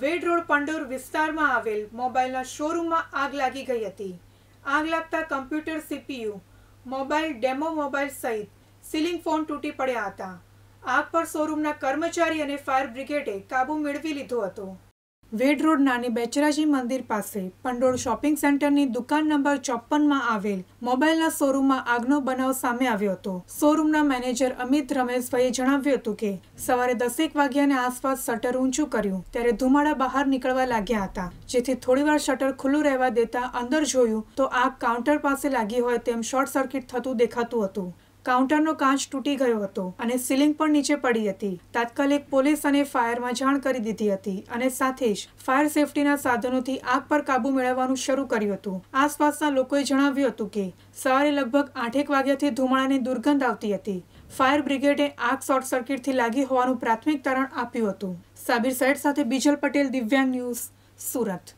વેડ road પંડોર વિસ્તારમાં આવેલ મોબાઈલના શોરૂમમાં આગ લાગી ગઈ હતી આગ લાગતા computer CPU mobile demo mobile સહિત સીલિંગ ફોન તૂટી પડ્યા હતા આગ પર શોરૂમના કર્મચારી અને ફાયર બ્રિગેડે કાબૂ મેળવી લીધો હતો વેડ રોડ નાની બેચરાજી મંદિર પાસે પંડોળ શોપિંગ સેન્ટરની દુકાન નંબર ચોપ્પનમાં આવેલ મોબાઈલના શોરૂમમાં આગનો બનાવ સામે આવ્યો હતો શોરૂમના મેનેજર અમિત રમેશભાઈએ જણાવ્યું હતું કે સવારે દસેક વાગ્યાને આસપાસ શટર ઊંચું કર્યું ત્યારે ધુમાડા બહાર નીકળવા લાગ્યા હતા જેથી થોડીવાર શટર ખુલ્લું રહેવા દેતા અંદર જોયું તો આગ કાઉન્ટર પાસે લાગી હોય તેમ શોર્ટ સર્કિટ થતું દેખાતું હતું કાઉન્ટરનો કાચ તૂટી ગયો હતો અને સીલિંગ પણ નીચે પડી હતી તાત્કાલિક પોલીસ અને ફાયરમાં જાણ કરી દીધી હતી અને સાથે જ ફાયર સેફટીના સાધનોથી આગ પર કાબુ મેળવવાનું શરૂ કર્યું હતું આસપાસના લોકોએ જણાવ્યું હતું કે સવારે લગભગ આઠેક વાગ્યાથી ધુમાડાની દુર્ગંધ આવતી હતી ફાયર બ્રિગેડે આગ શોર્ટ સર્કિટથી લાગી હોવાનું પ્રાથમિક તારણ આપ્યું હતું સાબિર સૈયદ સાથે બીજલ પટેલ દિવ્યાંગ ન્યૂઝ સુરત